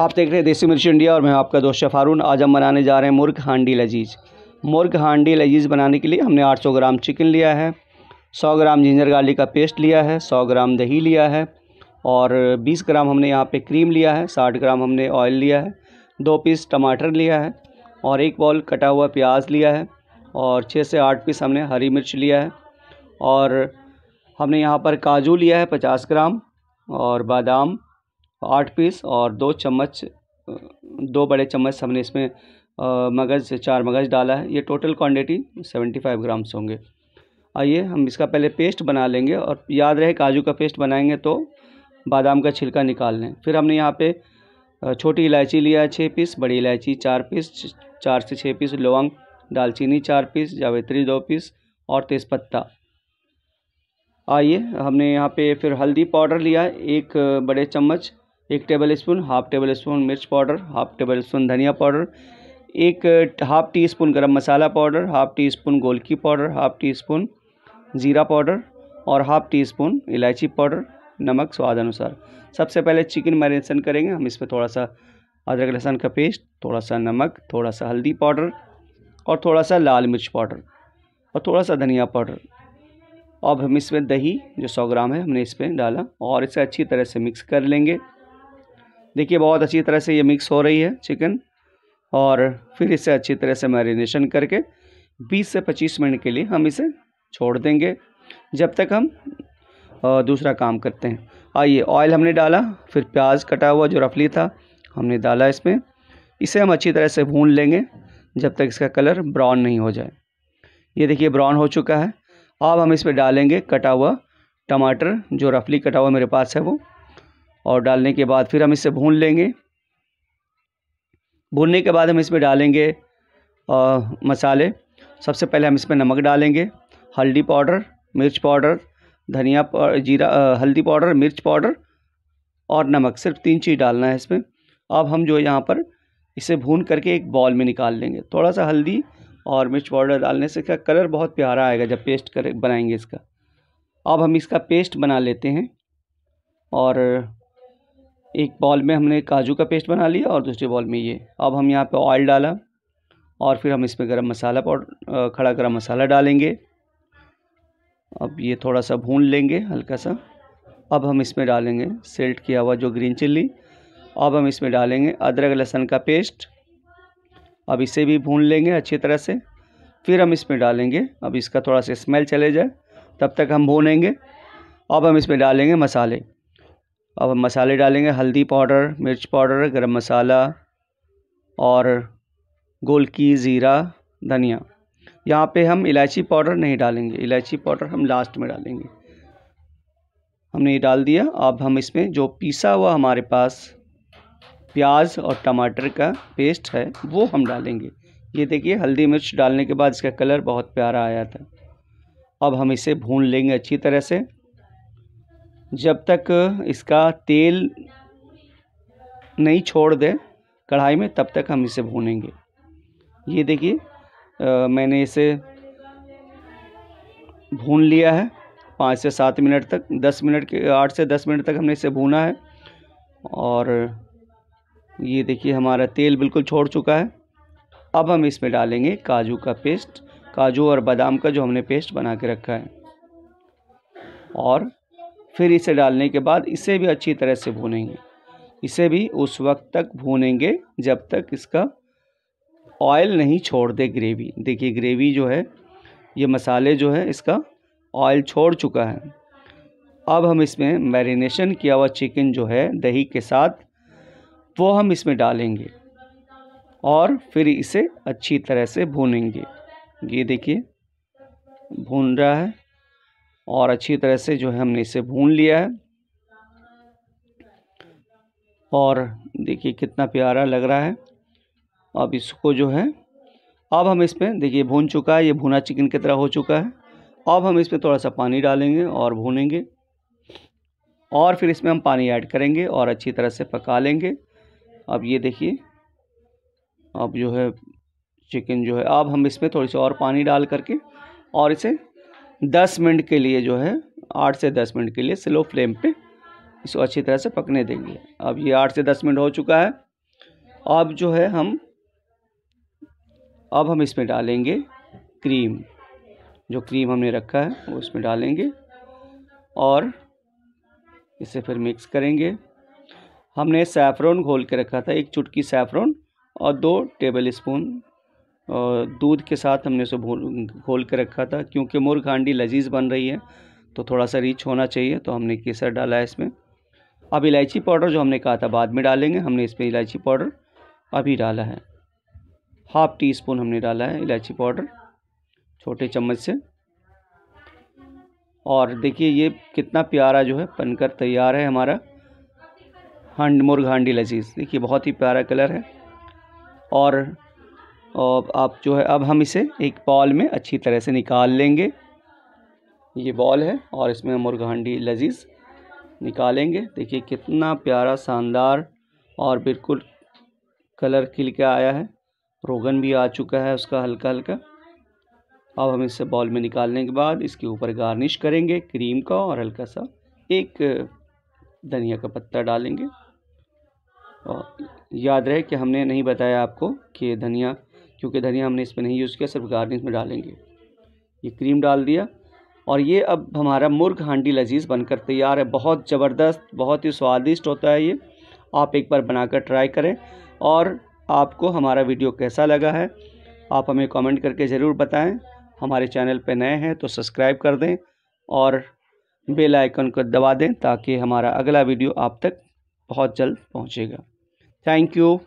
आप देख रहे हैं देसी मिर्च इंडिया और मैं आपका दोस्त शफारून आज हम बनाने जा रहे हैं मुर्ग हांडी लजीज मुर्ग हांडी लजीज बनाने के लिए हमने 800 ग्राम चिकन लिया है 100 ग्राम जिंजर गार्लिक का पेस्ट लिया है 100 ग्राम दही लिया है और 20 ग्राम हमने यहाँ पे क्रीम लिया है 60 ग्राम हमने ऑयल लिया है दो पीस टमाटर लिया है और एक बॉल कटा हुआ प्याज लिया है और छः से आठ पीस हमने हरी मिर्च लिया है और हमने यहाँ पर काजू लिया है पचास ग्राम और बादाम आठ पीस और दो चम्मच दो बड़े चम्मच हमने इसमें मगज़ चार मगज़ डाला है ये total quantity seventy five grams होंगे आइए हम इसका पहले पेस्ट बना लेंगे और याद रहे काजू का पेस्ट बनाएंगे तो बादाम का छिलका निकाल लें फिर हमने यहाँ पे छोटी इलायची लिया है छः पीस बड़ी इलायची चार पीस चार से छः पीस लौंग दालचीनी चार पीस जावेत्री दो पीस और तेज़पत्ता आइए हमने यहाँ पे फिर हल्दी पाउडर लिया एक बड़े चम्मच एक tablespoon half tablespoon मिर्च पाउडर हाफ टेबल स्पून धनिया पाउडर एक हाफ टी स्पून गर्म मसाला पाउडर हाफ टी स्पून गोलकी पाउडर हाफ टी स्पून ज़ीरा पाउडर और हाफ टी स्पून इलायची पाउडर नमक स्वाद अनुसार सबसे पहले चिकन मैरिनेशन करेंगे हम इसमें थोड़ा सा अदरक लहसुन का पेस्ट थोड़ा सा नमक थोड़ा सा हल्दी पाउडर और थोड़ा सा लाल मिर्च पाउडर और थोड़ा सा धनिया पाउडर अब हम इसमें दही जो सौ ग्राम है हमने इसमें डाला और इसे अच्छी तरह से मिक्स कर लेंगे देखिए बहुत अच्छी तरह से ये मिक्स हो रही है चिकन और फिर इसे अच्छी तरह से मैरिनेशन करके 20 से 25 मिनट के लिए हम इसे छोड़ देंगे जब तक हम दूसरा काम करते हैं आइए ऑयल हमने डाला फिर प्याज कटा हुआ जो रफली था हमने डाला इसमें इसे हम अच्छी तरह से भून लेंगे जब तक इसका कलर ब्राउन नहीं हो जाए ये देखिए ब्राउन हो चुका है अब हम इस पर डालेंगे कटा हुआ टमाटर जो रफली कटा हुआ मेरे पास है वो और डालने के बाद फिर हम इसे भून लेंगे भूनने के बाद हम इसमें डालेंगे आ, मसाले सबसे पहले हम इसमें नमक डालेंगे हल्दी पाउडर मिर्च पाउडर धनिया जीरा आ, हल्दी पाउडर मिर्च पाउडर और नमक सिर्फ तीन चीज़ डालना है इसमें अब हम जो यहाँ पर इसे भून करके एक बॉल में निकाल लेंगे थोड़ा सा हल्दी और मिर्च पाउडर डालने से इसका कलर बहुत प्यारा आएगा जब पेस्ट कर बनाएंगे इसका अब हम इसका पेस्ट बना लेते हैं और एक बॉल में हमने काजू का पेस्ट बना लिया और दूसरे बॉल में ये अब हम यहाँ पे ऑयल डाला और फिर हम इसमें गरम मसाला पाउडर खड़ा गरम मसाला डालेंगे अब ये थोड़ा सा भून लेंगे हल्का सा अब हम इसमें डालेंगे सेल्ट किया हुआ जो ग्रीन चिल्ली अब हम इसमें डालेंगे अदरक लहसन का पेस्ट अब इसे भी भून लेंगे अच्छी तरह से फिर हम इसमें डालेंगे अब इसका थोड़ा सा स्मेल चले जाए तब तक हम भूनेंगे अब हम इसमें डालेंगे मसाले अब हम मसाले डालेंगे हल्दी पाउडर मिर्च पाउडर गरम मसाला और गोल की ज़ीरा धनिया यहाँ पे हम इलायची पाउडर नहीं डालेंगे इलायची पाउडर हम लास्ट में डालेंगे हमने ये डाल दिया अब हम इसमें जो पीसा हुआ हमारे पास प्याज और टमाटर का पेस्ट है वो हम डालेंगे ये देखिए हल्दी मिर्च डालने के बाद इसका कलर बहुत प्यारा आया था अब हम इसे भून लेंगे अच्छी तरह से जब तक इसका तेल नहीं छोड़ दे कढ़ाई में तब तक हम इसे भूनेंगे ये देखिए मैंने इसे भून लिया है पाँच से सात मिनट तक दस मिनट के आठ से दस मिनट तक हमने इसे भूना है और ये देखिए हमारा तेल बिल्कुल छोड़ चुका है अब हम इसमें डालेंगे काजू का पेस्ट काजू और बादाम का जो हमने पेस्ट बना के रखा है और फिर इसे डालने के बाद इसे भी अच्छी तरह से भूनेंगे इसे भी उस वक्त तक भूनेंगे जब तक इसका ऑयल नहीं छोड़ दे ग्रेवी देखिए ग्रेवी जो है ये मसाले जो है इसका ऑयल छोड़ चुका है अब हम इसमें मैरिनेशन किया हुआ चिकन जो है दही के साथ वो हम इसमें डालेंगे और फिर इसे अच्छी तरह से भूनेंगे ये देखिए भून रहा है और अच्छी तरह से जो है हमने इसे भून लिया है और देखिए कितना प्यारा लग रहा है अब इसको जो है अब हम इसमें देखिए भून चुका है ये भुना चिकन की तरह हो चुका है अब हम इसमें थोड़ा सा पानी डालेंगे और भूनेंगे और फिर इसमें हम पानी ऐड करेंगे और अच्छी तरह से पका लेंगे अब ये देखिए अब जो है चिकन जो है अब हम इसमें थोड़ी सी और पानी डाल करके और इसे दस मिनट के लिए जो है आठ से दस मिनट के लिए स्लो फ्लेम पे इसको अच्छी तरह से पकने देंगे अब ये आठ से दस मिनट हो चुका है अब जो है हम अब हम इसमें डालेंगे क्रीम जो क्रीम हमने रखा है वो इसमें डालेंगे और इसे फिर मिक्स करेंगे हमने सैफरन घोल के रखा था एक चुटकी सैफ़रॉन और दो टेबल स्पून और दूध के साथ हमने उसे भूल घोल के रखा था क्योंकि मुर्ग हांडी लजीज बन रही है तो थोड़ा सा रिच होना चाहिए तो हमने केसर डाला है इसमें अब इलायची पाउडर जो हमने कहा था बाद में डालेंगे हमने इसमें इलायची पाउडर अभी डाला है हाफ़ टी स्पून हमने डाला है इलायची पाउडर छोटे चम्मच से और देखिए ये कितना प्यारा जो है बनकर तैयार है हमारा हंड मुर्ग हांडी लजीज देखिए बहुत ही प्यारा कलर है और और आप जो है अब हम इसे एक बॉल में अच्छी तरह से निकाल लेंगे ये बॉल है और इसमें हम हंडी लजीज़ निकालेंगे देखिए कितना प्यारा शानदार और बिल्कुल कलर खिल के आया है रोगन भी आ चुका है उसका हल्का हल्का अब हम इसे बॉल में निकालने के बाद इसके ऊपर गार्निश करेंगे क्रीम का और हल्का सा एक धनिया का पत्ता डालेंगे और याद रहे कि हमने नहीं बताया आपको कि धनिया क्योंकि धनिया हमने इसमें नहीं यूज़ किया सिर्फ गार्निश में डालेंगे ये क्रीम डाल दिया और ये अब हमारा मुर्ग हांडी लजीज बनकर तैयार है बहुत ज़बरदस्त बहुत ही स्वादिष्ट होता है ये आप एक बार बनाकर ट्राई करें और आपको हमारा वीडियो कैसा लगा है आप हमें कमेंट करके ज़रूर बताएं हमारे चैनल पर नए हैं तो सब्सक्राइब कर दें और बेल आइकन को दबा दें ताकि हमारा अगला वीडियो आप तक बहुत जल्द पहुंचेगा थैंक यू